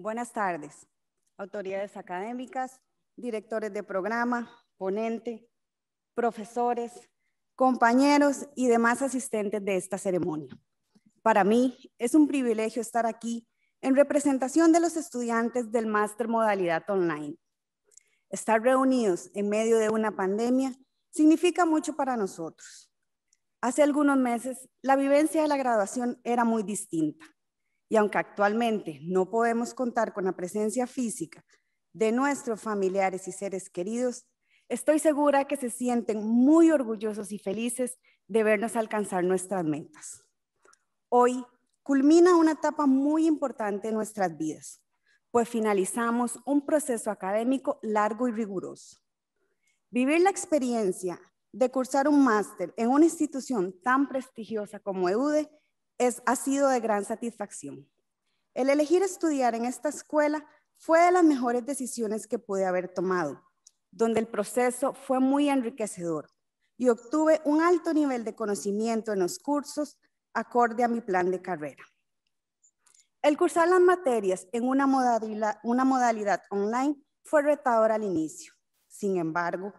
Buenas tardes, autoridades académicas, directores de programa, ponente, profesores, compañeros y demás asistentes de esta ceremonia. Para mí es un privilegio estar aquí en representación de los estudiantes del máster modalidad online. Estar reunidos en medio de una pandemia significa mucho para nosotros. Hace algunos meses, la vivencia de la graduación era muy distinta. Y aunque actualmente no podemos contar con la presencia física de nuestros familiares y seres queridos, estoy segura que se sienten muy orgullosos y felices de vernos alcanzar nuestras metas. Hoy culmina una etapa muy importante en nuestras vidas, pues finalizamos un proceso académico largo y riguroso. Vivir la experiencia de cursar un máster en una institución tan prestigiosa como EUDE ha sido de gran satisfacción. El elegir estudiar en esta escuela fue de las mejores decisiones que pude haber tomado, donde el proceso fue muy enriquecedor y obtuve un alto nivel de conocimiento en los cursos acorde a mi plan de carrera. El cursar las materias en una una modalidad online fue retador al inicio. Sin embargo,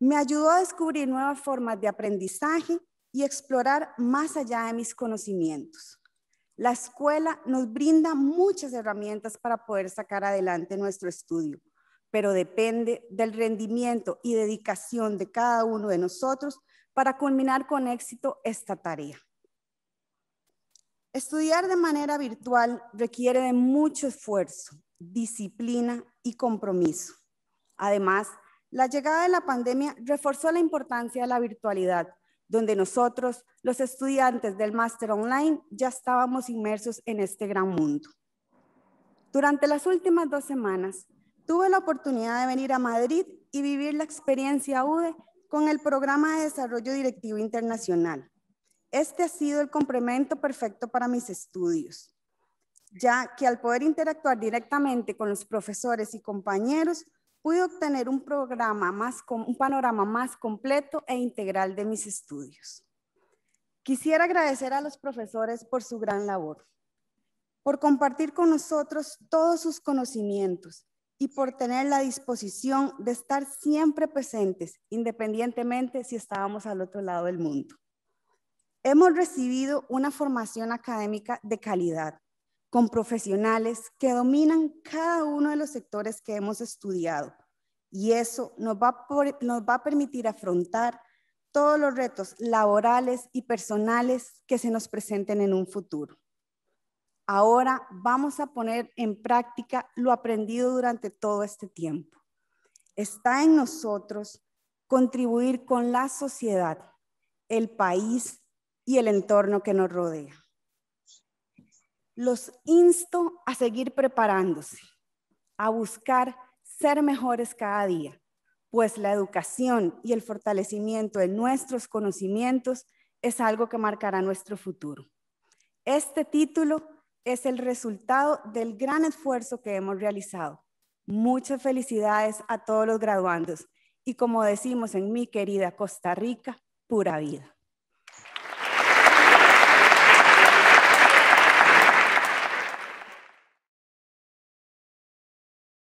me ayudó a descubrir nuevas formas de aprendizaje y explorar más allá de mis conocimientos. La escuela nos brinda muchas herramientas para poder sacar adelante nuestro estudio, pero depende del rendimiento y dedicación de cada uno de nosotros para culminar con éxito esta tarea. Estudiar de manera virtual requiere de mucho esfuerzo, disciplina y compromiso. Además, la llegada de la pandemia reforzó la importancia de la virtualidad donde nosotros, los estudiantes del máster online, ya estábamos inmersos en este gran mundo. Durante las últimas dos semanas, tuve la oportunidad de venir a Madrid y vivir la experiencia UDE con el Programa de Desarrollo Directivo Internacional. Este ha sido el complemento perfecto para mis estudios, ya que al poder interactuar directamente con los profesores y compañeros, pude obtener un, programa más, un panorama más completo e integral de mis estudios. Quisiera agradecer a los profesores por su gran labor, por compartir con nosotros todos sus conocimientos y por tener la disposición de estar siempre presentes, independientemente si estábamos al otro lado del mundo. Hemos recibido una formación académica de calidad, con profesionales que dominan cada uno de los sectores que hemos estudiado. Y eso nos va, a permitir afrontar todos los retos laborales y personales que se nos presenten en un futuro. Ahora vamos a poner en práctica lo aprendido durante todo este tiempo. Está en nosotros contribuir con la sociedad, el país y el entorno que nos rodea los insto a seguir preparándose, a buscar ser mejores cada día, pues la educación y el fortalecimiento de nuestros conocimientos es algo que marcará nuestro futuro. Este título es el resultado del gran esfuerzo que hemos realizado. Muchas felicidades a todos los graduandos y como decimos en mi querida Costa Rica, pura vida.